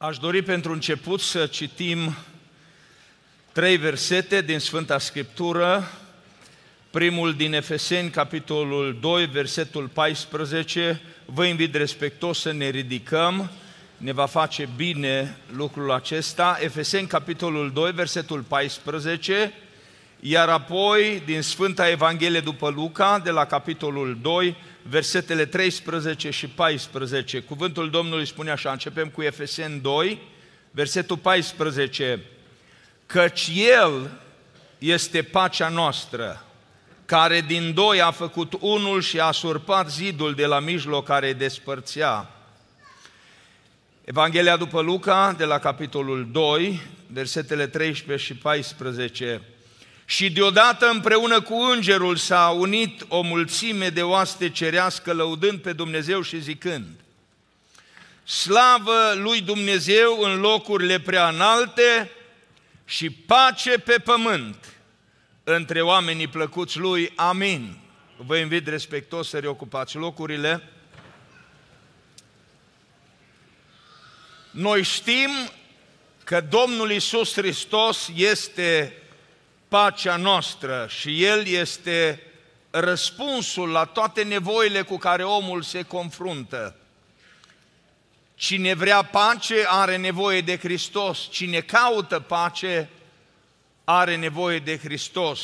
Aș dori pentru început să citim trei versete din Sfânta Scriptură, primul din Efeseni, capitolul 2, versetul 14. Vă invit respectos să ne ridicăm, ne va face bine lucrul acesta. Efeseni, capitolul 2, versetul 14. Iar apoi, din Sfânta Evanghelie după Luca, de la capitolul 2, versetele 13 și 14, cuvântul Domnului spune așa, începem cu Efesen 2, versetul 14, Căci El este pacea noastră, care din doi a făcut unul și a surpat zidul de la mijloc care despărțea. Evanghelia după Luca, de la capitolul 2, versetele 13 și 14, și deodată împreună cu îngerul s-a unit o mulțime de oaste cerească lăudând pe Dumnezeu și zicând Slavă lui Dumnezeu în locurile prea înalte și pace pe pământ între oamenii plăcuți lui. Amin. Vă invit respectos să reocupați locurile. Noi știm că Domnul Isus Hristos este pacea noastră și El este răspunsul la toate nevoile cu care omul se confruntă. Cine vrea pace are nevoie de Hristos, cine caută pace are nevoie de Hristos.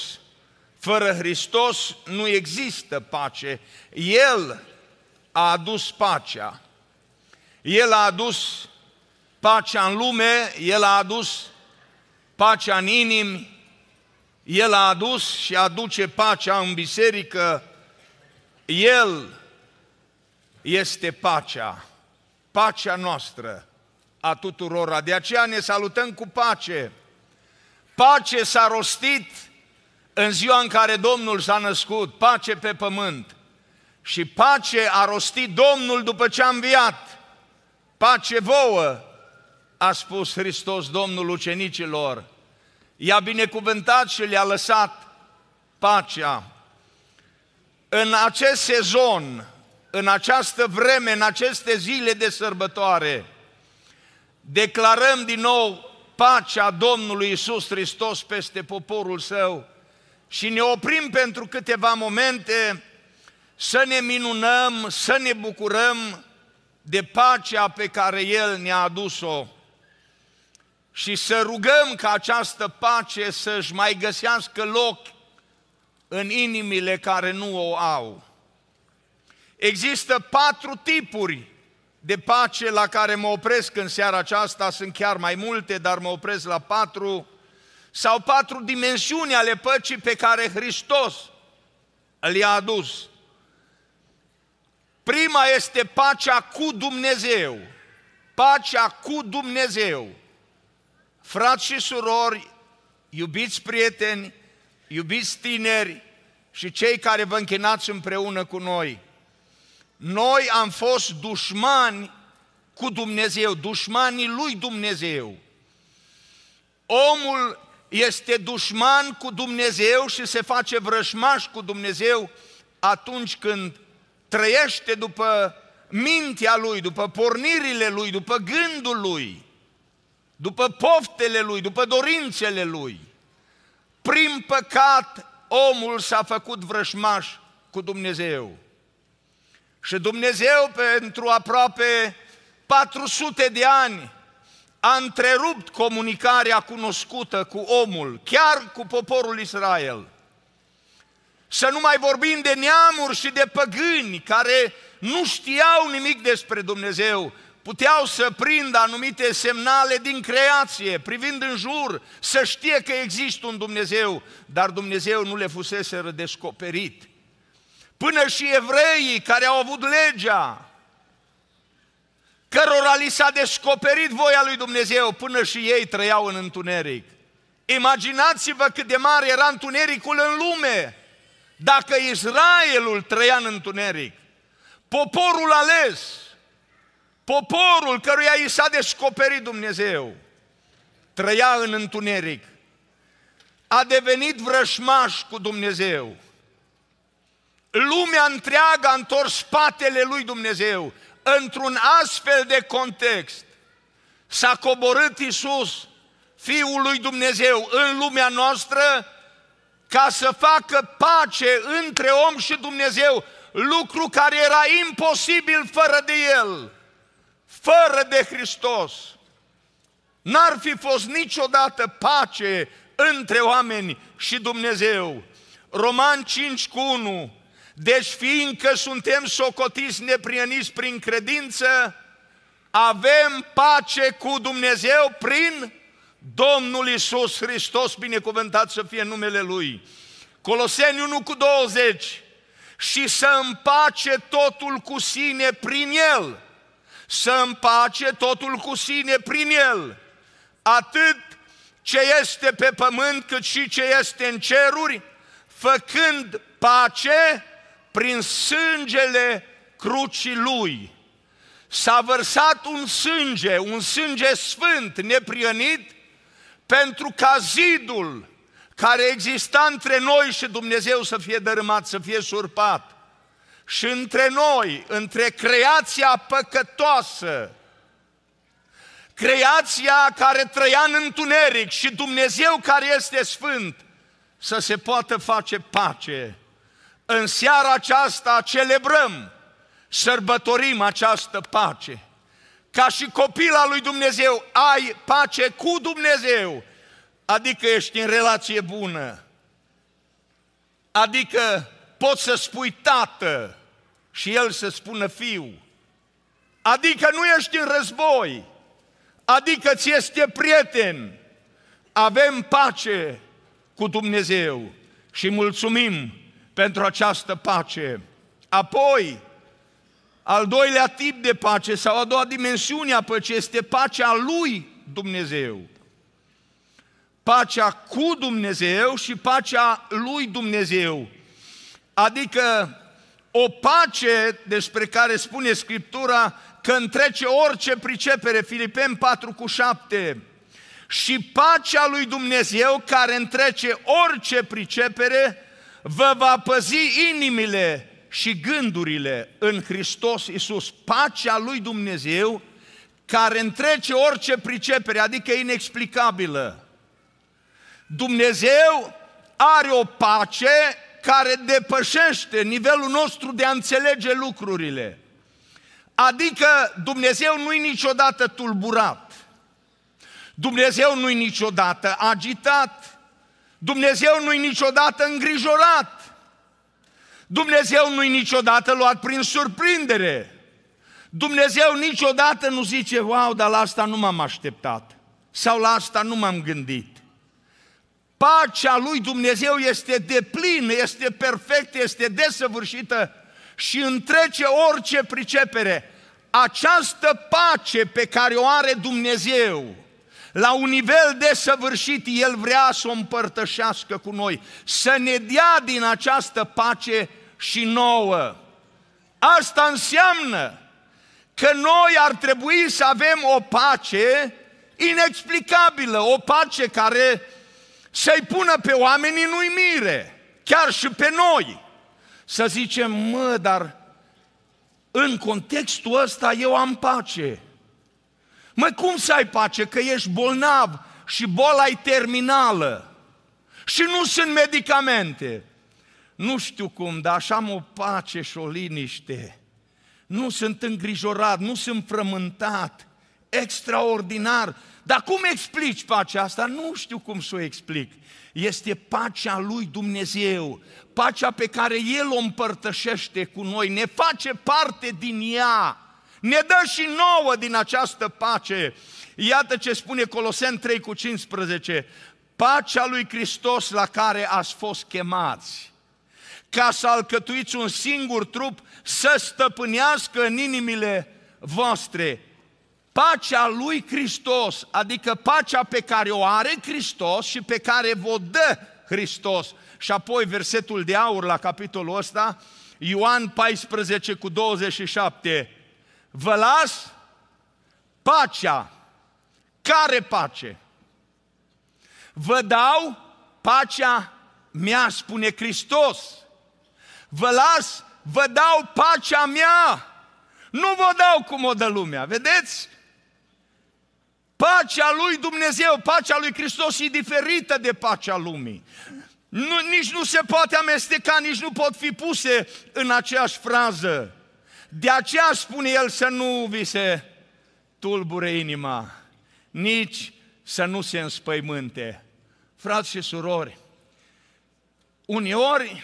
Fără Hristos nu există pace. El a adus pacea. El a adus pacea în lume, El a adus pacea în inimi, el a adus și aduce pacea în biserică. El este pacea, pacea noastră a tuturora. De aceea ne salutăm cu pace. Pace s-a rostit în ziua în care Domnul s-a născut, pace pe pământ. Și pace a rostit Domnul după ce a înviat. Pace vouă, a spus Hristos Domnul ucenicilor i-a binecuvântat și le-a lăsat pacea. În acest sezon, în această vreme, în aceste zile de sărbătoare, declarăm din nou pacea Domnului Isus Hristos peste poporul său și ne oprim pentru câteva momente să ne minunăm, să ne bucurăm de pacea pe care El ne-a adus-o și să rugăm ca această pace să-și mai găsească loc în inimile care nu o au. Există patru tipuri de pace la care mă opresc în seara aceasta, sunt chiar mai multe, dar mă opresc la patru, sau patru dimensiuni ale păcii pe care Hristos le-a adus. Prima este pacea cu Dumnezeu. Pacea cu Dumnezeu. Frați și surori, iubiți prieteni, iubiți tineri și cei care vă închinați împreună cu noi, noi am fost dușmani cu Dumnezeu, dușmanii lui Dumnezeu. Omul este dușman cu Dumnezeu și se face vrășmaș cu Dumnezeu atunci când trăiește după mintea lui, după pornirile lui, după gândul lui după poftele lui, după dorințele lui. Prin păcat omul s-a făcut vrășmaș cu Dumnezeu. Și Dumnezeu pentru aproape 400 de ani a întrerupt comunicarea cunoscută cu omul, chiar cu poporul Israel. Să nu mai vorbim de neamuri și de păgâni care nu știau nimic despre Dumnezeu, puteau să prindă anumite semnale din creație, privind în jur, să știe că există un Dumnezeu, dar Dumnezeu nu le fusese redescoperit. Până și evreii care au avut legea, cărora li s-a descoperit voia lui Dumnezeu, până și ei trăiau în întuneric. Imaginați-vă cât de mare era întunericul în lume, dacă Israelul trăia în întuneric. Poporul ales, Poporul căruia i s-a descoperit Dumnezeu trăia în întuneric, a devenit vrășmaș cu Dumnezeu. Lumea întreagă a întors spatele lui Dumnezeu într-un astfel de context. S-a coborât Isus, Fiul lui Dumnezeu, în lumea noastră ca să facă pace între om și Dumnezeu, lucru care era imposibil fără de El fără de Hristos, n-ar fi fost niciodată pace între oameni și Dumnezeu. Roman 5 cu 1, deci fiindcă suntem socotiți neprieniți prin credință, avem pace cu Dumnezeu prin Domnul Isus Hristos, binecuvântat să fie numele Lui. Coloseni 1 cu 20, și să împace totul cu sine prin El să împace totul cu sine prin el, atât ce este pe pământ cât și ce este în ceruri, făcând pace prin sângele crucii lui. S-a vărsat un sânge, un sânge sfânt, neprionit, pentru ca zidul care exista între noi și Dumnezeu să fie dărâmat, să fie surpat și între noi, între creația păcătoasă, creația care trăia în întuneric și Dumnezeu care este sfânt, să se poată face pace. În seara aceasta celebrăm, sărbătorim această pace. Ca și copila lui Dumnezeu, ai pace cu Dumnezeu, adică ești în relație bună, adică poți să spui tată și el să spună fiu. Adică nu ești în război, adică ți este prieten. Avem pace cu Dumnezeu și mulțumim pentru această pace. Apoi, al doilea tip de pace sau a doua dimensiune a păcii este pacea lui Dumnezeu. Pacea cu Dumnezeu și pacea lui Dumnezeu. Adică o pace despre care spune Scriptura că întrece orice pricepere, Filipen 4 cu 7, și pacea lui Dumnezeu care întrece orice pricepere, vă va păzi inimile și gândurile în Hristos Isus. Pacea lui Dumnezeu care întrece orice pricepere, adică inexplicabilă. Dumnezeu are o pace care depășește nivelul nostru de a înțelege lucrurile. Adică Dumnezeu nu-i niciodată tulburat. Dumnezeu nu-i niciodată agitat. Dumnezeu nu-i niciodată îngrijorat. Dumnezeu nu-i niciodată luat prin surprindere. Dumnezeu niciodată nu zice, wow, dar la asta nu m-am așteptat. Sau la asta nu m-am gândit pacea lui Dumnezeu este deplină, este perfectă, este desăvârșită și întrece orice pricepere. Această pace pe care o are Dumnezeu, la un nivel desăvârșit, El vrea să o împărtășească cu noi, să ne dea din această pace și nouă. Asta înseamnă că noi ar trebui să avem o pace inexplicabilă, o pace care să-i pună pe oameni în uimire, chiar și pe noi. Să zicem, mă, dar în contextul ăsta eu am pace. Mă, cum să ai pace? Că ești bolnav și boala e terminală și nu sunt medicamente. Nu știu cum, dar așa am o pace și o liniște. Nu sunt îngrijorat, nu sunt frământat, extraordinar. Dar cum explici pacea asta? Nu știu cum să o explic. Este pacea lui Dumnezeu, pacea pe care El o împărtășește cu noi, ne face parte din ea, ne dă și nouă din această pace. Iată ce spune Coloseni 3 cu 15, pacea lui Hristos la care ați fost chemați ca să alcătuiți un singur trup să stăpânească în inimile voastre pacea lui Hristos, adică pacea pe care o are Hristos și pe care vă dă Hristos. Și apoi versetul de aur la capitolul ăsta, Ioan 14 cu 27. Vă las pacea. Care pace? Vă dau pacea mea, spune Hristos. Vă las, vă dau pacea mea. Nu vă dau cum o dă lumea, vedeți? Pacea lui Dumnezeu, pacea lui Hristos e diferită de pacea lumii. Nu, nici nu se poate amesteca, nici nu pot fi puse în aceeași frază. De aceea spune el să nu vi se tulbure inima, nici să nu se înspăimânte. Frați și surori, uneori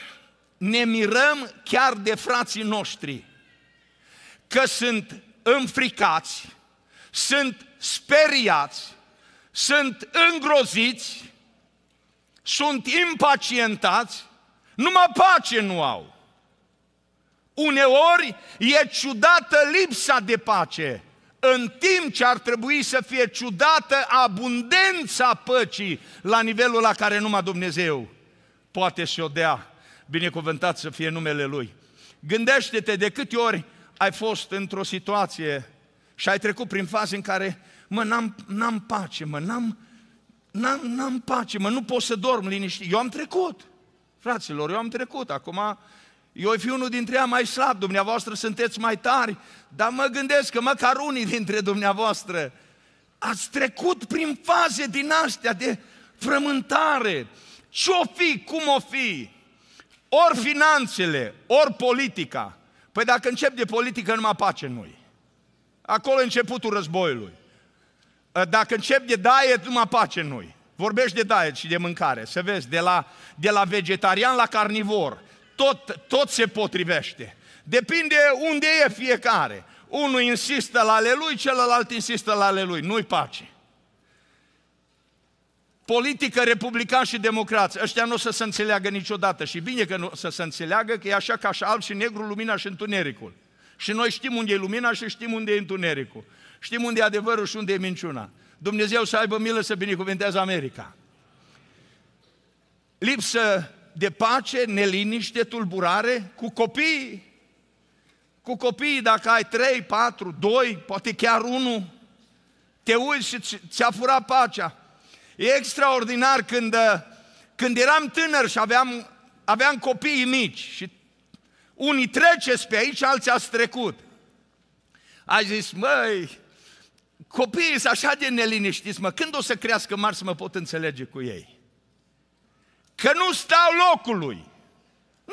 ne mirăm chiar de frații noștri că sunt înfricați, sunt speriați, sunt îngroziți, sunt impacientați, numai pace nu au. Uneori e ciudată lipsa de pace, în timp ce ar trebui să fie ciudată abundența păcii la nivelul la care numai Dumnezeu poate și-o dea, binecuvântat să fie numele Lui. Gândește-te de câte ori ai fost într-o situație și ai trecut prin faze în care mă, n-am, n-am pace, mă, n-am, n-am, n-am pace, mă, nu pot să dorm liniștit. Eu am trecut, fraților, eu am trecut, acum eu fi unul dintre ea mai slab, dumneavoastră sunteți mai tari, dar mă gândesc că măcar unii dintre dumneavoastră ați trecut prin faze din astea de frământare. Ce-o fi, cum o fi? Ori finanțele, ori politica. Păi dacă încep de politică, numai pace noi. Acolo începutul războiului. Ă, dacă încep de diet, numai pace noi. Vorbești de diet și de mâncare, să vezi, de la, de la vegetarian la carnivor, tot, tot se potrivește. Depinde unde e fiecare. Unul insistă la ale lui, celălalt insistă la ale lui. Nu-i pace. Politică, republican și democrați, ăștia nu o să se înțeleagă niciodată. Și bine că nu o să se înțeleagă, că e așa ca și alb și negru, lumina și întunericul. Și noi știm unde e lumina și știm unde e întunericul. Știm unde e adevărul și unde e minciuna. Dumnezeu să aibă milă să binecuvânteze America. Lipsă de pace, neliniște, tulburare cu copiii. Cu copiii, dacă ai trei, patru, doi, poate chiar unul, te uiți și ți-a furat pacea. E extraordinar când, uh, când eram tânăr și aveam, aveam copiii mici și unii treceți pe aici, alții ați trecut. Ai zis, măi, copiii sunt așa de neliniștiți, mă, când o să crească mari să mă pot înțelege cu ei? Că nu stau locului.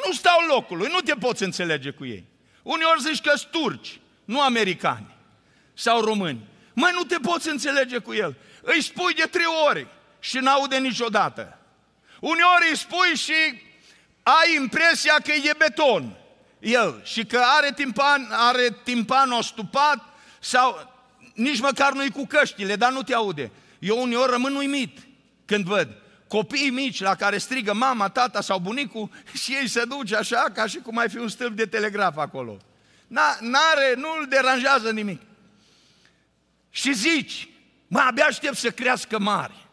Nu stau locului, nu te poți înțelege cu ei. Uneori zici că turci, nu americani sau români. Mă, nu te poți înțelege cu el. Îi spui de trei ori și n-aude niciodată. Uneori îi spui și ai impresia că e beton el și că are, timpan, are timpanul stupat sau nici măcar nu-i cu căștile, dar nu te aude. Eu uneori rămân uimit când văd copiii mici la care strigă mama, tata sau bunicul și ei se duce așa ca și cum ai fi un stâlp de telegraf acolo. N-are, nu-l deranjează nimic. Și zici, mă, abia aștept să crească mari.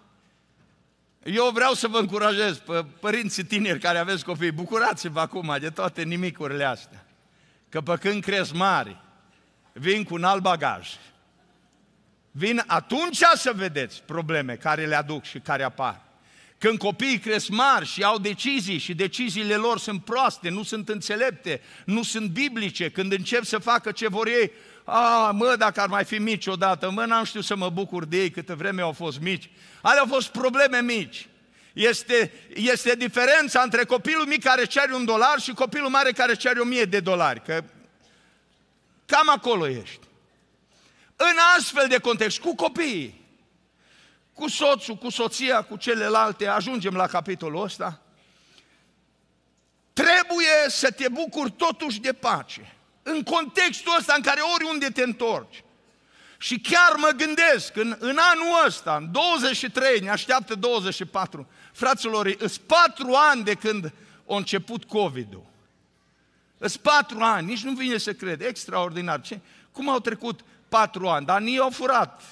Eu vreau să vă încurajez, pe părinții tineri care aveți copii, bucurați-vă acum de toate nimicurile astea. Că pe când cresc mari, vin cu un alt bagaj. Vin atunci să vedeți probleme care le aduc și care apar. Când copiii cresc mari și au decizii și deciziile lor sunt proaste, nu sunt înțelepte, nu sunt biblice, când încep să facă ce vor ei, a, mă, dacă ar mai fi mici odată, mă, n-am știut să mă bucur de ei câtă vreme au fost mici. Alea au fost probleme mici. Este, este diferența între copilul mic care cere un dolar și copilul mare care cere o mie de dolari. Că cam acolo ești. În astfel de context, cu copiii, cu soțul, cu soția, cu celelalte, ajungem la capitolul ăsta, trebuie să te bucuri totuși de pace. În contextul ăsta în care oriunde te întorci. Și chiar mă gândesc, în, în anul ăsta, în 23, ne așteaptă 24, fraților, îs patru ani de când a început COVID-ul. Îs patru ani, nici nu vine să cred, extraordinar. Ce? Cum au trecut patru ani, dar ni-au furat.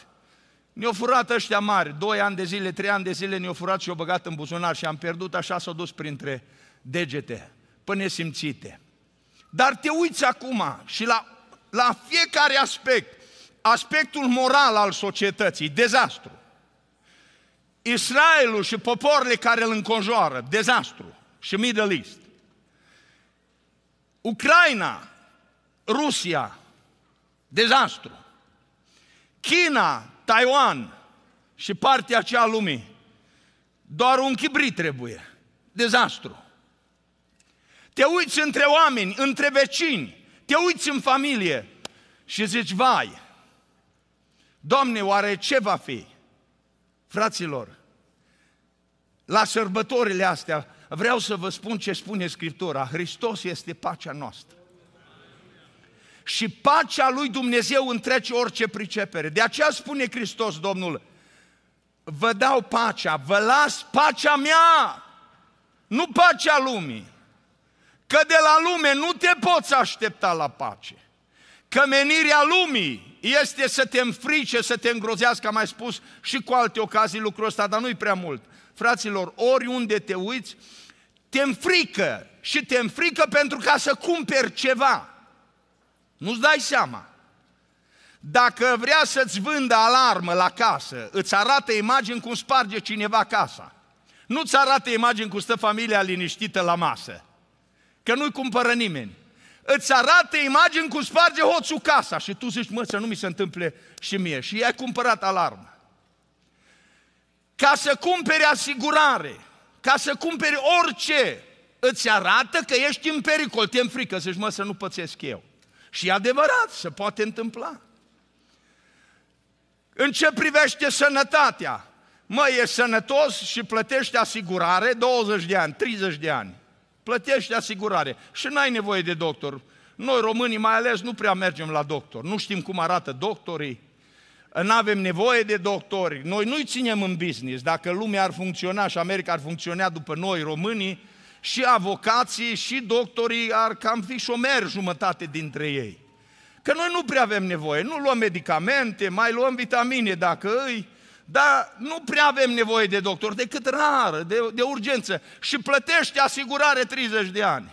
Ne-au furat ăștia mari, doi ani de zile, trei ani de zile ne-au furat și au băgat în buzunar și am pierdut, așa s-au dus printre degete, până simțite. Dar te uiți acum și la, la fiecare aspect, aspectul moral al societății, dezastru. Israelul și poporile care îl înconjoară, dezastru și Middle East. Ucraina, Rusia, dezastru. China, Taiwan și partea aceea a lumii, doar un chibrit trebuie. Dezastru. Te uiți între oameni, între vecini, te uiți în familie și zici, vai, Doamne, oare ce va fi? Fraților, la sărbătorile astea vreau să vă spun ce spune Scriptura. Hristos este pacea noastră și pacea lui Dumnezeu întrece orice pricepere. De aceea spune Hristos Domnul, vă dau pacea, vă las pacea mea, nu pacea lumii. Că de la lume nu te poți aștepta la pace. Că menirea lumii este să te înfrice, să te îngrozească, am mai spus și cu alte ocazii lucrul ăsta, dar nu-i prea mult. Fraților, oriunde te uiți, te înfrică și te înfrică pentru ca să cumperi ceva. Nu-ți dai seama. Dacă vrea să-ți vândă alarmă la casă, îți arată imagini cum sparge cineva casa. Nu-ți arată imagini cum stă familia liniștită la masă. Că nu-i cumpără nimeni. Îți arată imagini cum sparge hoțul casa și tu zici, mă, să nu mi se întâmple și mie. Și ai cumpărat alarmă. Ca să cumpere asigurare, ca să cumpere orice, îți arată că ești în pericol, te mi frică, zici, mă, să nu pățesc eu. Și e adevărat, se poate întâmpla. În ce privește sănătatea? Mă, e sănătos și plătește asigurare 20 de ani, 30 de ani. Plătește asigurare și n-ai nevoie de doctor. Noi românii mai ales nu prea mergem la doctor, nu știm cum arată doctorii, nu avem nevoie de doctori, noi nu-i ținem în business. Dacă lumea ar funcționa și America ar funcționa după noi românii, și avocații, și doctorii ar cam fi șomeri jumătate dintre ei. Că noi nu prea avem nevoie, nu luăm medicamente, mai luăm vitamine dacă îi, dar nu prea avem nevoie de doctor, decât rar, de, de urgență. Și plătești asigurare 30 de ani.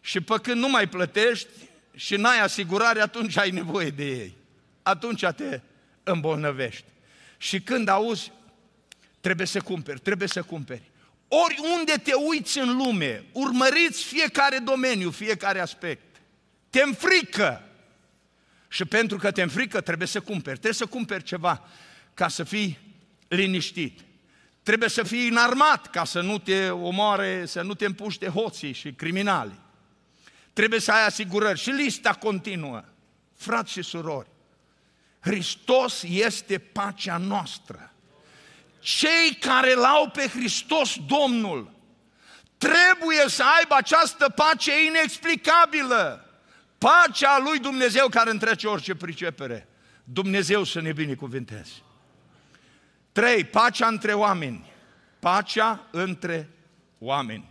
Și pe când nu mai plătești și n-ai asigurare, atunci ai nevoie de ei. Atunci te îmbolnăvești. Și când auzi, trebuie să cumperi, trebuie să cumperi. Oriunde te uiți în lume, urmăriți fiecare domeniu, fiecare aspect. Te frică Și pentru că te frică trebuie să cumperi. Trebuie să cumperi ceva ca să fii liniștit. Trebuie să fii înarmat ca să nu te omoare, să nu te împuște hoții și criminali. Trebuie să ai asigurări și lista continuă. Frați și surori, Hristos este pacea noastră cei care l-au pe Hristos Domnul trebuie să aibă această pace inexplicabilă. Pacea lui Dumnezeu care întrece orice pricepere. Dumnezeu să ne binecuvânteze. Trei, Pacea între oameni. Pacea între oameni.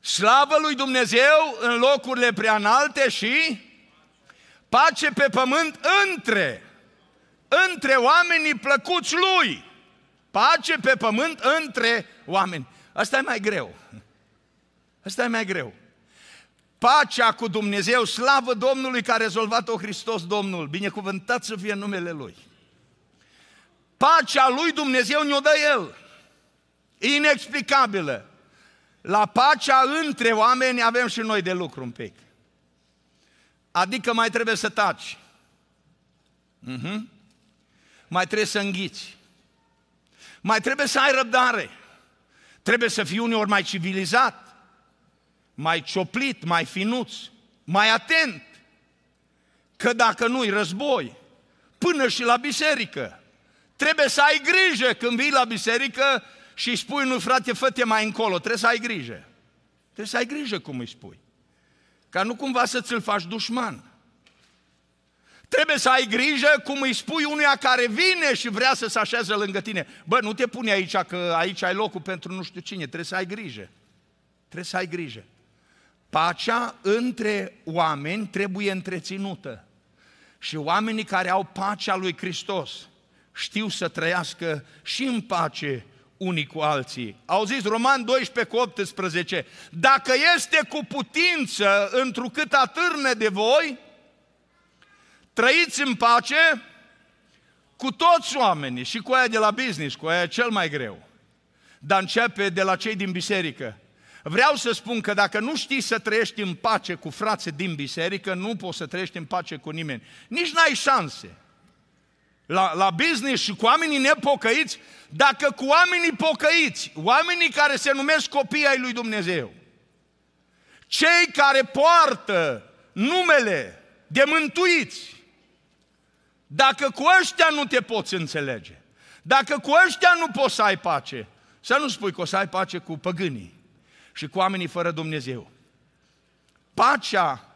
Slavă lui Dumnezeu în locurile prea și pace pe pământ între între oamenii plăcuți lui. Pace pe pământ între oameni. Asta e mai greu. Asta e mai greu. Pacea cu Dumnezeu, slavă Domnului care a rezolvat-o Hristos Domnul. Binecuvântat să fie numele Lui. Pacea lui Dumnezeu ne-o dă El. Inexplicabilă. La pacea între oameni avem și noi de lucru un pic. Adică mai trebuie să taci. Uh-huh mai trebuie să înghiți. Mai trebuie să ai răbdare. Trebuie să fii uneori mai civilizat, mai cioplit, mai finuț, mai atent. Că dacă nu-i război, până și la biserică. Trebuie să ai grijă când vii la biserică și îi spui, nu frate, fă mai încolo, trebuie să ai grijă. Trebuie să ai grijă cum îi spui. Ca nu cumva să ți-l faci dușman. Trebuie să ai grijă cum îi spui unuia care vine și vrea să se așeze lângă tine. Bă, nu te pune aici, că aici ai locul pentru nu știu cine. Trebuie să ai grijă. Trebuie să ai grijă. Pacea între oameni trebuie întreținută. Și oamenii care au pacea lui Hristos știu să trăiască și în pace unii cu alții. Au zis Roman 12 cu 18, dacă este cu putință întrucât atârne de voi, Trăiți în pace cu toți oamenii și cu aia de la business, cu aia cel mai greu. Dar începe de la cei din biserică. Vreau să spun că dacă nu știi să trăiești în pace cu frații din biserică, nu poți să trăiești în pace cu nimeni. Nici n-ai șanse. La, la business și cu oamenii nepocăiți, dacă cu oamenii pocăiți, oamenii care se numesc copii ai lui Dumnezeu, cei care poartă numele de mântuiți, dacă cu ăștia nu te poți înțelege, dacă cu ăștia nu poți să ai pace, să nu spui că o să ai pace cu păgânii și cu oamenii fără Dumnezeu. Pacea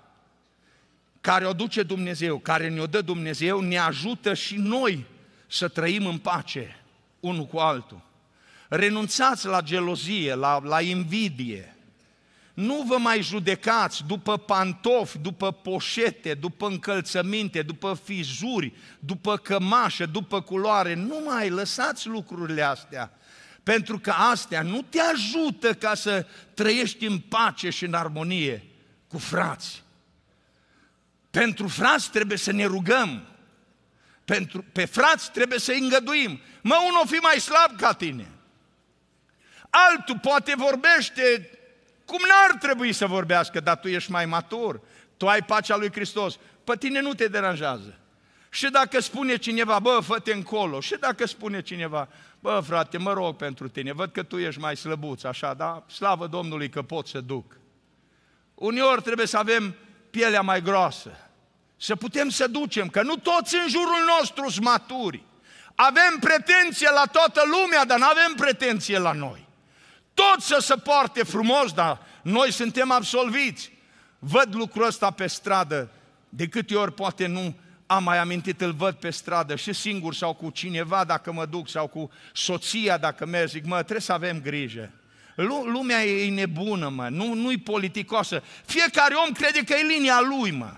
care o duce Dumnezeu, care ne-o dă Dumnezeu, ne ajută și noi să trăim în pace unul cu altul. Renunțați la gelozie, la, la invidie, nu vă mai judecați după pantofi, după poșete, după încălțăminte, după fizuri, după cămașă, după culoare. Nu mai lăsați lucrurile astea. Pentru că astea nu te ajută ca să trăiești în pace și în armonie cu frați. Pentru frați trebuie să ne rugăm. Pentru, pe frați trebuie să îi îngăduim. Mă, unul fi mai slab ca tine. Altul poate vorbește cum trebui să vorbească, dar tu ești mai matur, tu ai pacea lui Hristos, pe tine nu te deranjează. Și dacă spune cineva, bă, fă-te încolo, și dacă spune cineva, bă, frate, mă rog pentru tine, văd că tu ești mai slăbuț, așa, da? Slavă Domnului că pot să duc. Uneori trebuie să avem pielea mai groasă, să putem să ducem, că nu toți în jurul nostru sunt maturi. Avem pretenție la toată lumea, dar nu avem pretenție la noi. Toți să se poarte frumos, dar noi suntem absolviți. Văd lucrul ăsta pe stradă. De câte ori poate nu am mai amintit, îl văd pe stradă și singur sau cu cineva dacă mă duc sau cu soția dacă merg, zic, mă, trebuie să avem grijă. Lumea e nebună, mă, nu, nu-i politicoasă. Fiecare om crede că e linia lui, mă.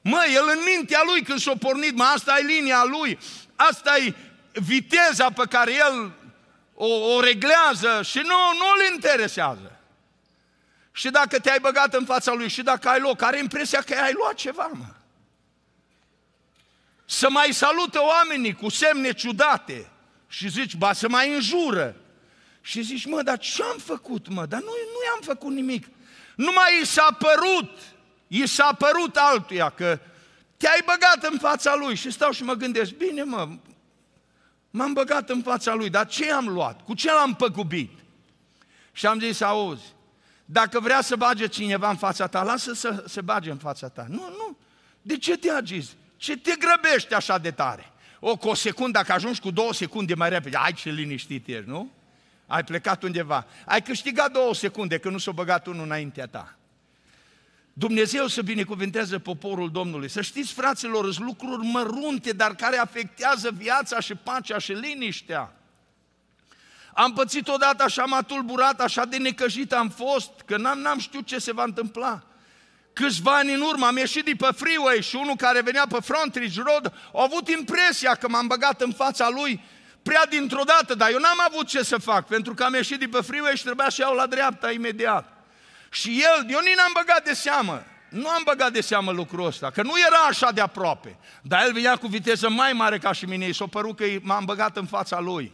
Mă, el în mintea lui când s-a pornit, mă, asta e linia lui, asta e viteza pe care el o, o reglează și nu, nu-l interesează. Și dacă te-ai băgat în fața lui și dacă ai loc, are impresia că ai luat ceva, mă. Să mai salută oamenii cu semne ciudate și zici, ba, să mai înjură. Și zici, mă, dar ce am făcut, mă? Dar nu, nu i-am făcut nimic. Numai i s-a părut, i s-a părut altuia că te-ai băgat în fața lui și stau și mă gândesc, bine mă, m-am băgat în fața lui, dar ce am luat? Cu ce l-am păgubit? Și am zis, auzi, dacă vrea să bage cineva în fața ta, lasă să se bage în fața ta. Nu, nu. De ce te agizi? Ce te grăbești așa de tare? O, cu o secundă, dacă ajungi cu două secunde mai repede, ai ce liniștit ești, nu? Ai plecat undeva. Ai câștigat două secunde, că nu s-a băgat unul înaintea ta. Dumnezeu să binecuvânteze poporul Domnului. Să știți, fraților, sunt lucruri mărunte, dar care afectează viața și pacea și liniștea. Am pățit odată, așa m-a tulburat, așa de necăjit am fost, că n-am, n-am știut ce se va întâmpla. Câțiva ani în urmă am ieșit de pe freeway și unul care venea pe Frontridge Road a avut impresia că m-am băgat în fața lui prea dintr-o dată, dar eu n-am avut ce să fac, pentru că am ieșit de pe freeway și trebuia să iau la dreapta imediat. Și el, eu nici n-am băgat de seamă, nu am băgat de seamă lucrul ăsta, că nu era așa de aproape. Dar el venea cu viteză mai mare ca și mine și s-o părut că m-am băgat în fața lui.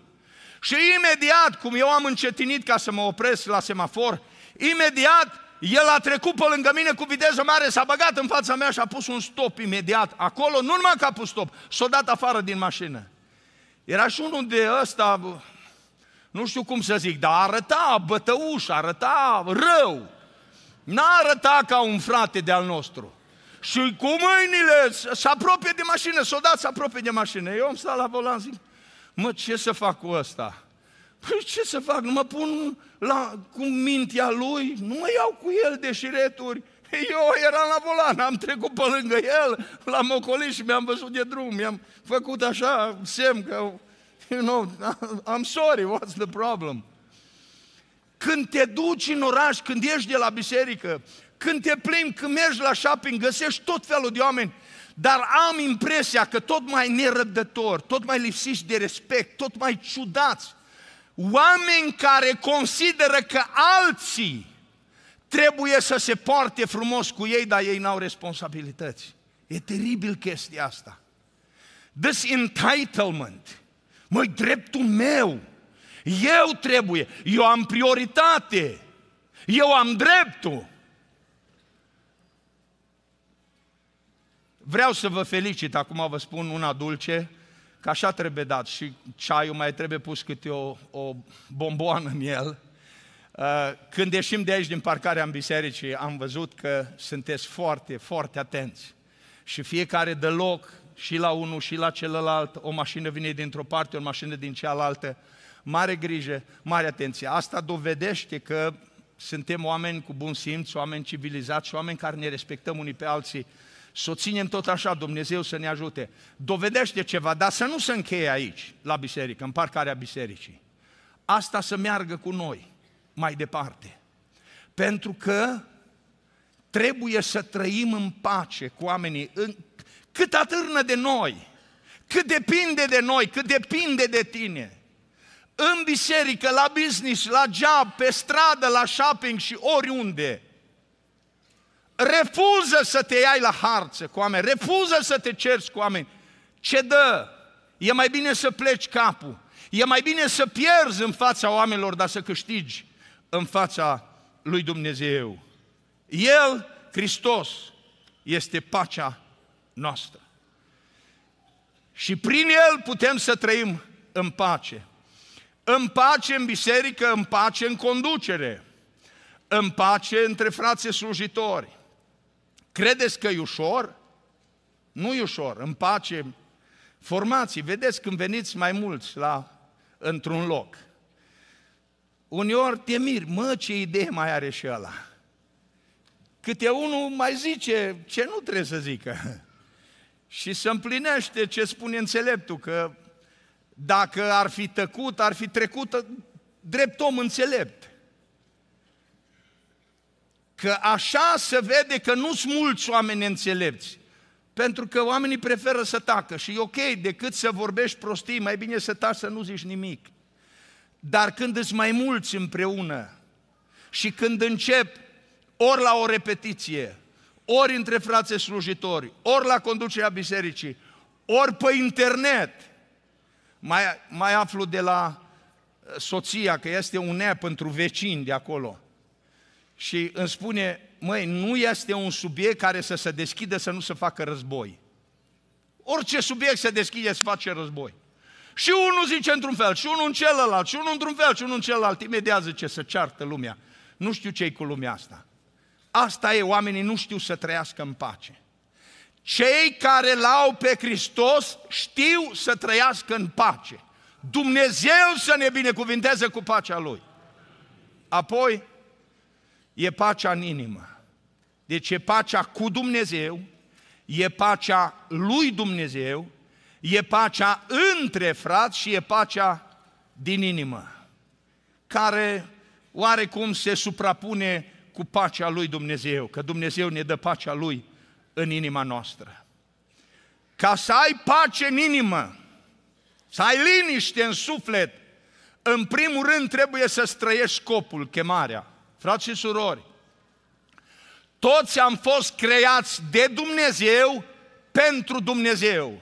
Și imediat, cum eu am încetinit ca să mă opresc la semafor, imediat el a trecut pe lângă mine cu viteză mare, s-a băgat în fața mea și a pus un stop imediat. Acolo, nu numai că a pus stop, s-a dat afară din mașină. Era și unul de ăsta, nu știu cum să zic, dar arăta bătăuș, arăta rău. N-a arătat ca un frate de-al nostru. Și cu mâinile se apropie de mașină, s a dat, s apropie de mașină. Eu am stat la volan, zic, Mă, ce să fac cu ăsta? Păi ce să fac? Nu mă pun la, cu mintea lui? Nu mă iau cu el de șireturi? Eu eram la volan, am trecut pe lângă el, l-am ocolit și mi-am văzut de drum, mi-am făcut așa semn că, you know, I'm sorry, what's the problem? Când te duci în oraș, când ieși de la biserică, când te plimbi, când mergi la shopping, găsești tot felul de oameni dar am impresia că tot mai nerăbdători, tot mai lipsiți de respect, tot mai ciudați, oameni care consideră că alții trebuie să se poarte frumos cu ei, dar ei n-au responsabilități. E teribil chestia asta. This entitlement, măi, dreptul meu, eu trebuie, eu am prioritate, eu am dreptul. Vreau să vă felicit, acum vă spun una dulce, că așa trebuie dat și ceaiul mai trebuie pus câte o, o bomboană în el. Uh, când ieșim de aici din parcarea în bisericii, am văzut că sunteți foarte, foarte atenți. Și fiecare dă loc și la unul și la celălalt, o mașină vine dintr-o parte, o mașină din cealaltă. Mare grijă, mare atenție. Asta dovedește că suntem oameni cu bun simț, oameni civilizați, oameni care ne respectăm unii pe alții. Să o ținem tot așa, Dumnezeu să ne ajute. Dovedește ceva, dar să nu se încheie aici, la biserică, în parcarea bisericii. Asta să meargă cu noi mai departe. Pentru că trebuie să trăim în pace cu oamenii, în, cât atârnă de noi, cât depinde de noi, cât depinde de tine. În biserică, la business, la job, pe stradă, la shopping și oriunde – refuză să te iai la harță cu oameni, refuză să te cerți cu oameni. Ce dă? E mai bine să pleci capul. E mai bine să pierzi în fața oamenilor, dar să câștigi în fața lui Dumnezeu. El, Hristos, este pacea noastră. Și prin El putem să trăim în pace. În pace în biserică, în pace în conducere, în pace între frații slujitori, Credeți că e ușor? Nu e ușor, în pace. Formații, vedeți când veniți mai mulți la, într-un loc. Uneori te miri, mă, ce idee mai are și ăla. Câte unul mai zice ce nu trebuie să zică. Și se împlinește ce spune înțeleptul, că dacă ar fi tăcut, ar fi trecut drept om înțelept. Că așa se vede că nu sunt mulți oameni înțelepți. Pentru că oamenii preferă să tacă și e ok, decât să vorbești prostii, mai bine să taci să nu zici nimic. Dar când îți mai mulți împreună și când încep ori la o repetiție, ori între frații slujitori, ori la conducerea bisericii, ori pe internet, mai, mai aflu de la eh, soția că este un ea pentru vecini de acolo și îmi spune, măi, nu este un subiect care să se deschidă să nu se facă război. Orice subiect se deschide să face război. Și unul zice într-un fel, și unul în celălalt, și unul într-un fel, și unul în celălalt. Imediat zice să ceartă lumea. Nu știu ce-i cu lumea asta. Asta e, oamenii nu știu să trăiască în pace. Cei care l-au pe Hristos știu să trăiască în pace. Dumnezeu să ne binecuvinteze cu pacea Lui. Apoi, e pacea în inimă. Deci e pacea cu Dumnezeu, e pacea lui Dumnezeu, e pacea între frați și e pacea din inimă, care oarecum se suprapune cu pacea lui Dumnezeu, că Dumnezeu ne dă pacea lui în inima noastră. Ca să ai pace în inimă, să ai liniște în suflet, în primul rând trebuie să străiești scopul, chemarea. Frați și surori, toți am fost creați de Dumnezeu pentru Dumnezeu.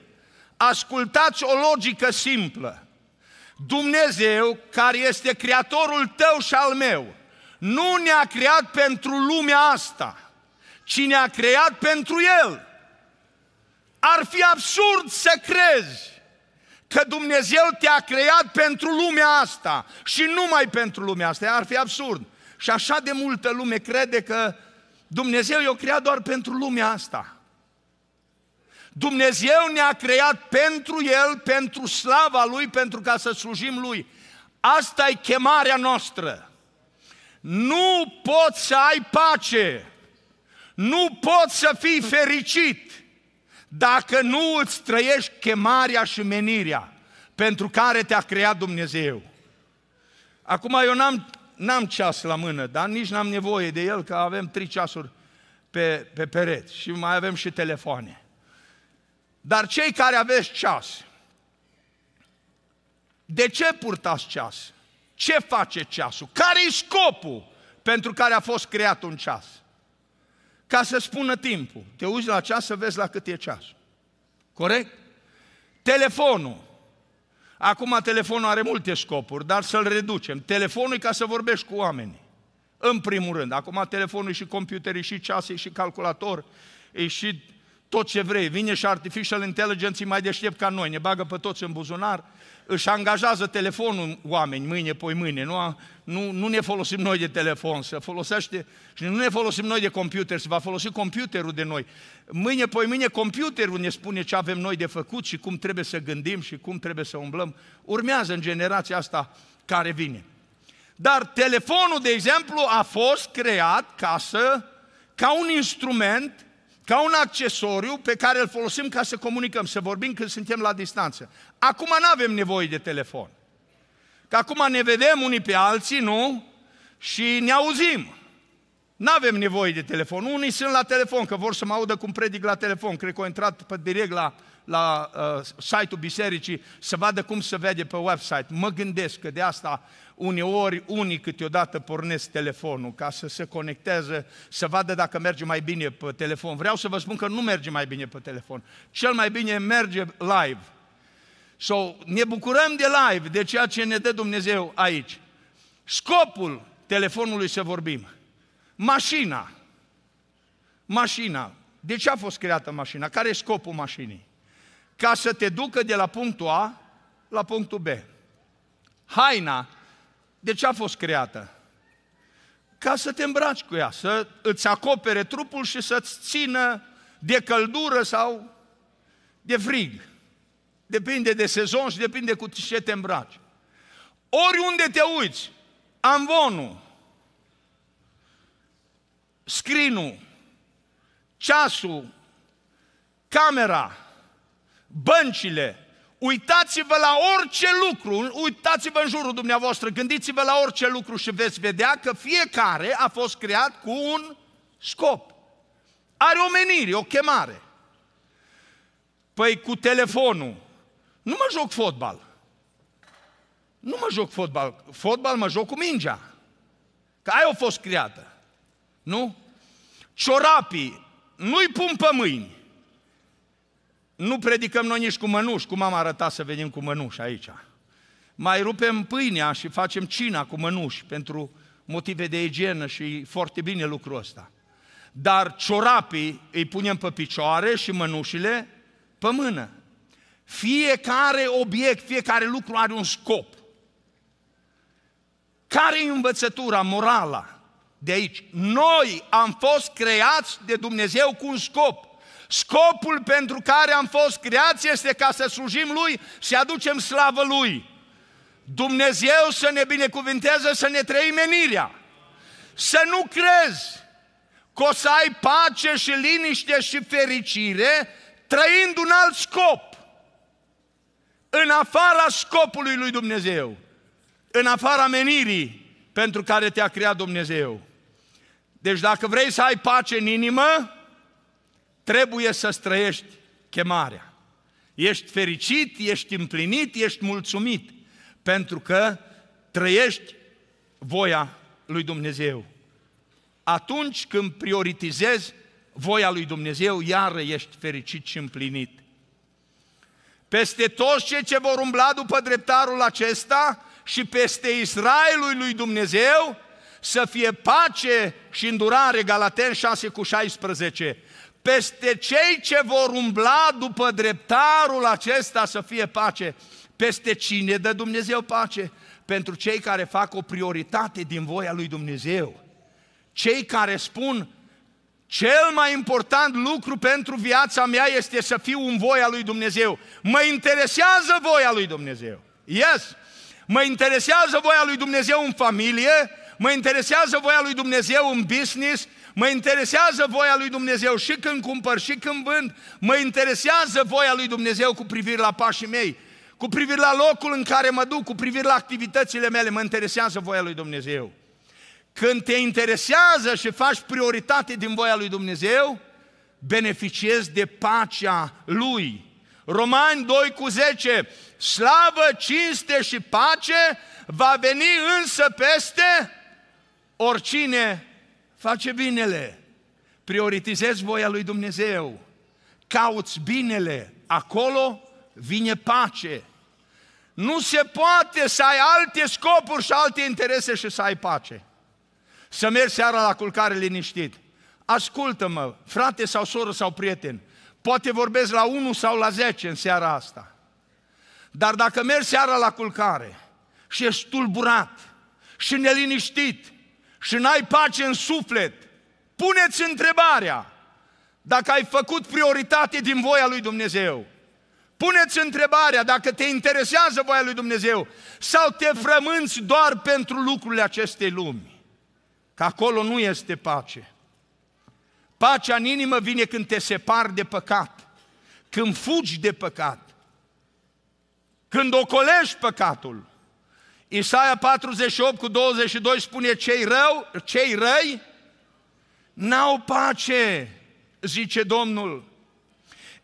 Ascultați o logică simplă. Dumnezeu, care este creatorul tău și al meu, nu ne-a creat pentru lumea asta, ci ne-a creat pentru El. Ar fi absurd să crezi că Dumnezeu te-a creat pentru lumea asta și numai pentru lumea asta. Ar fi absurd. Și așa de multă lume crede că Dumnezeu i a creat doar pentru lumea asta. Dumnezeu ne-a creat pentru El, pentru slava Lui, pentru ca să slujim Lui. Asta e chemarea noastră. Nu poți să ai pace, nu poți să fii fericit dacă nu îți trăiești chemarea și menirea pentru care te-a creat Dumnezeu. Acum eu n-am n-am ceas la mână, dar nici n-am nevoie de el, că avem trei ceasuri pe, pe pereți și mai avem și telefoane. Dar cei care aveți ceas, de ce purtați ceas? Ce face ceasul? care e scopul pentru care a fost creat un ceas? Ca să spună timpul. Te uiți la ceas să vezi la cât e ceasul. Corect? Telefonul. Acum telefonul are multe scopuri, dar să-l reducem. Telefonul e ca să vorbești cu oamenii. În primul rând, acum telefonul și computer, și ceas, și calculator, e și tot ce vrei. Vine și artificial intelligence mai deștept ca noi, ne bagă pe toți în buzunar, își angajează telefonul oameni, mâine, poi mâine. Nu, nu, nu ne folosim noi de telefon, să folosește și nu ne folosim noi de computer, se va folosi computerul de noi. Mâine, poi mâine, computerul ne spune ce avem noi de făcut și cum trebuie să gândim și cum trebuie să umblăm. Urmează în generația asta care vine. Dar telefonul, de exemplu, a fost creat ca să, ca un instrument ca un accesoriu pe care îl folosim ca să comunicăm, să vorbim când suntem la distanță. Acum nu avem nevoie de telefon. Că acum ne vedem unii pe alții, nu? Și ne auzim. Nu avem nevoie de telefon. Unii sunt la telefon, că vor să mă audă cum predic la telefon. Cred că au intrat pe direct la, la uh, site-ul bisericii să vadă cum se vede pe website. Mă gândesc că de asta uneori unii câteodată pornesc telefonul ca să se conecteze, să vadă dacă merge mai bine pe telefon. Vreau să vă spun că nu merge mai bine pe telefon. Cel mai bine merge live. So, ne bucurăm de live, de ceea ce ne dă Dumnezeu aici. Scopul telefonului să vorbim. Mașina. Mașina. De ce a fost creată mașina? Care e scopul mașinii? Ca să te ducă de la punctul A la punctul B. Haina de ce a fost creată? Ca să te îmbraci cu ea, să îți acopere trupul și să-ți țină de căldură sau de frig. Depinde de sezon și depinde cu ce te îmbraci. Oriunde te uiți, amvonul, scrinul, ceasul, camera, băncile, Uitați-vă la orice lucru, uitați-vă în jurul dumneavoastră, gândiți-vă la orice lucru și veți vedea că fiecare a fost creat cu un scop. Are o menire, o chemare. Păi cu telefonul. Nu mă joc fotbal. Nu mă joc fotbal. Fotbal mă joc cu mingea. Că aia a fost creată. Nu? Ciorapii. Nu-i pun pe mâini. Nu predicăm noi nici cu mănuș, cum am arătat să venim cu mănuș aici. Mai rupem pâinea și facem cina cu mănuș pentru motive de igienă și foarte bine lucrul ăsta. Dar ciorapii îi punem pe picioare și mănușile pe mână. Fiecare obiect, fiecare lucru are un scop. Care e învățătura, morala de aici? Noi am fost creați de Dumnezeu cu un scop. Scopul pentru care am fost creați este ca să slujim Lui și aducem slavă Lui. Dumnezeu să ne binecuvinteze, să ne trăim menirea. Să nu crezi că o să ai pace și liniște și fericire trăind un alt scop. În afara scopului lui Dumnezeu. În afara menirii pentru care te-a creat Dumnezeu. Deci dacă vrei să ai pace în inimă, Trebuie să străiești chemarea. Ești fericit, ești împlinit, ești mulțumit, pentru că trăiești voia lui Dumnezeu. Atunci când prioritizezi voia lui Dumnezeu, iară ești fericit și împlinit. Peste toți cei ce vor umbla după dreptarul acesta și peste Israelul lui Dumnezeu, să fie pace și îndurare, Galaten 6 cu 16 peste cei ce vor umbla după dreptarul acesta să fie pace. Peste cine dă Dumnezeu pace? Pentru cei care fac o prioritate din voia lui Dumnezeu. Cei care spun, cel mai important lucru pentru viața mea este să fiu în voia lui Dumnezeu. Mă interesează voia lui Dumnezeu. Yes! Mă interesează voia lui Dumnezeu în familie, mă interesează voia lui Dumnezeu în business, Mă interesează voia lui Dumnezeu și când cumpăr și când vând. Mă interesează voia lui Dumnezeu cu privire la pașii mei, cu privire la locul în care mă duc, cu privire la activitățile mele. Mă interesează voia lui Dumnezeu. Când te interesează și faci prioritate din voia lui Dumnezeu, beneficiezi de pacea lui. Romani 2 cu 10, slavă, cinste și pace va veni însă peste oricine face binele, prioritizezi voia lui Dumnezeu, cauți binele, acolo vine pace. Nu se poate să ai alte scopuri și alte interese și să ai pace. Să mergi seara la culcare liniștit. Ascultă-mă, frate sau soră sau prieten, poate vorbesc la 1 sau la 10 în seara asta. Dar dacă mergi seara la culcare și ești tulburat și neliniștit și n-ai pace în suflet, puneți întrebarea dacă ai făcut prioritate din voia lui Dumnezeu. Puneți întrebarea dacă te interesează voia lui Dumnezeu sau te frămânți doar pentru lucrurile acestei lumi. Că acolo nu este pace. Pacea în inimă vine când te separi de păcat, când fugi de păcat, când ocolești păcatul. Isaia 48 cu 22 spune cei, rău, cei răi n-au pace, zice Domnul.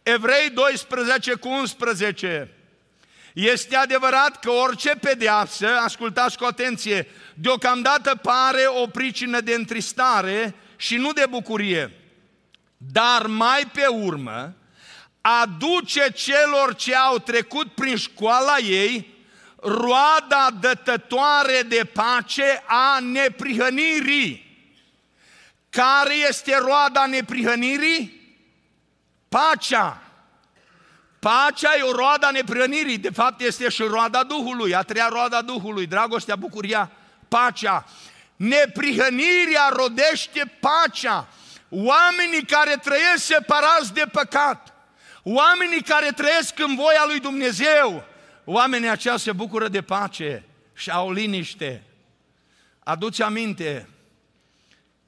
Evrei 12 cu 11 este adevărat că orice pedeapsă, ascultați cu atenție, deocamdată pare o pricină de întristare și nu de bucurie, dar mai pe urmă aduce celor ce au trecut prin școala ei roada dătătoare de pace a neprihănirii. Care este roada neprihănirii? Pacea. Pacea e o roada neprihănirii, de fapt este și roada Duhului, a treia roada Duhului, dragostea, bucuria, pacea. Neprihănirea rodește pacea. Oamenii care trăiesc separați de păcat, oamenii care trăiesc în voia lui Dumnezeu, Oamenii aceia se bucură de pace și au liniște. Aduți aminte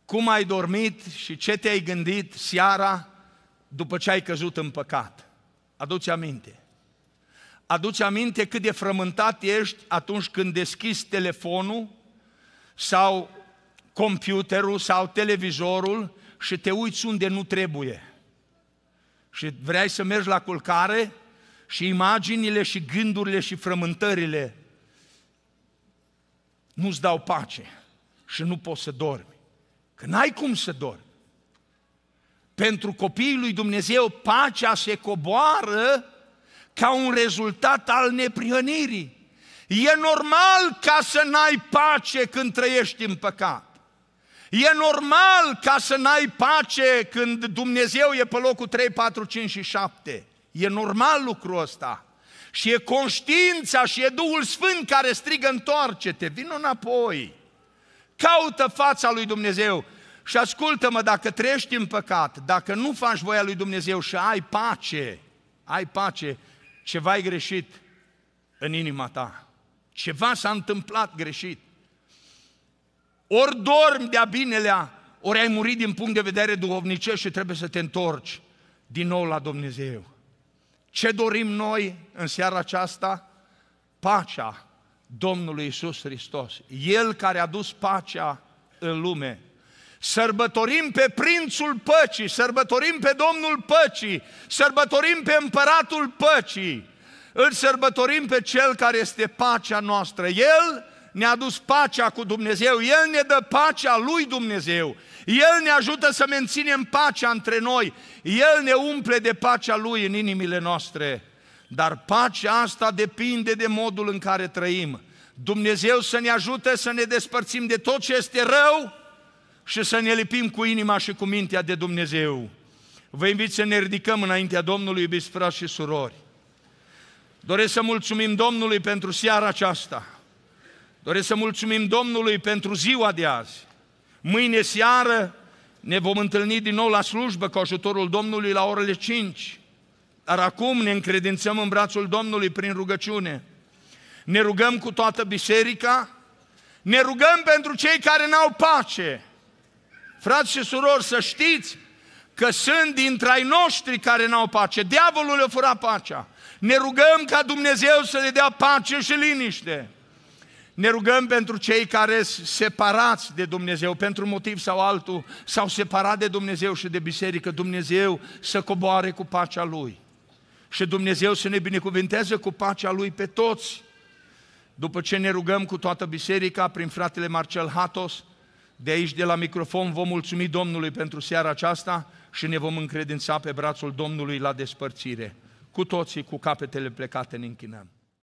cum ai dormit și ce te-ai gândit seara după ce ai căzut în păcat. Aduți aminte. Aduți aminte cât de frământat ești atunci când deschizi telefonul sau computerul sau televizorul și te uiți unde nu trebuie. Și vrei să mergi la culcare și imaginile și gândurile și frământările nu-ți dau pace și nu poți să dormi. Că n-ai cum să dormi. Pentru copiii lui Dumnezeu pacea se coboară ca un rezultat al neprihănirii. E normal ca să n-ai pace când trăiești în păcat. E normal ca să n-ai pace când Dumnezeu e pe locul 3, 4, 5 și 7. E normal lucrul ăsta. Și e conștiința și e Duhul Sfânt care strigă întoarce-te, vin înapoi. Caută fața lui Dumnezeu și ascultă-mă, dacă trăiești în păcat, dacă nu faci voia lui Dumnezeu și ai pace, ai pace, ceva e greșit în inima ta. Ceva s-a întâmplat greșit. Ori dormi de-a binelea, ori ai murit din punct de vedere duhovnicesc și trebuie să te întorci din nou la Dumnezeu. Ce dorim noi în seara aceasta? Pacea Domnului Isus Hristos. El care a dus pacea în lume. Sărbătorim pe Prințul Păcii, sărbătorim pe Domnul Păcii, sărbătorim pe Împăratul Păcii, îl sărbătorim pe Cel care este pacea noastră. El ne-a dus pacea cu Dumnezeu, El ne dă pacea lui Dumnezeu, El ne ajută să menținem pacea între noi, El ne umple de pacea Lui în inimile noastre. Dar pacea asta depinde de modul în care trăim. Dumnezeu să ne ajute să ne despărțim de tot ce este rău și să ne lipim cu inima și cu mintea de Dumnezeu. Vă invit să ne ridicăm înaintea Domnului, iubiți frați și surori. Doresc să mulțumim Domnului pentru seara aceasta. Doresc să mulțumim Domnului pentru ziua de azi. Mâine seară ne vom întâlni din nou la slujbă cu ajutorul Domnului la orele 5. Dar acum ne încredințăm în brațul Domnului prin rugăciune. Ne rugăm cu toată biserica, ne rugăm pentru cei care n-au pace. Frați și surori, să știți că sunt dintre ai noștri care n-au pace. Diavolul le-a furat pacea. Ne rugăm ca Dumnezeu să le dea pace și liniște. Ne rugăm pentru cei care sunt separați de Dumnezeu, pentru motiv sau altul, sau separat de Dumnezeu și de biserică, Dumnezeu să coboare cu pacea Lui. Și Dumnezeu să ne binecuvinteze cu pacea Lui pe toți. După ce ne rugăm cu toată biserica, prin fratele Marcel Hatos, de aici, de la microfon, vom mulțumi Domnului pentru seara aceasta și ne vom încredința pe brațul Domnului la despărțire. Cu toții, cu capetele plecate, ne închinăm.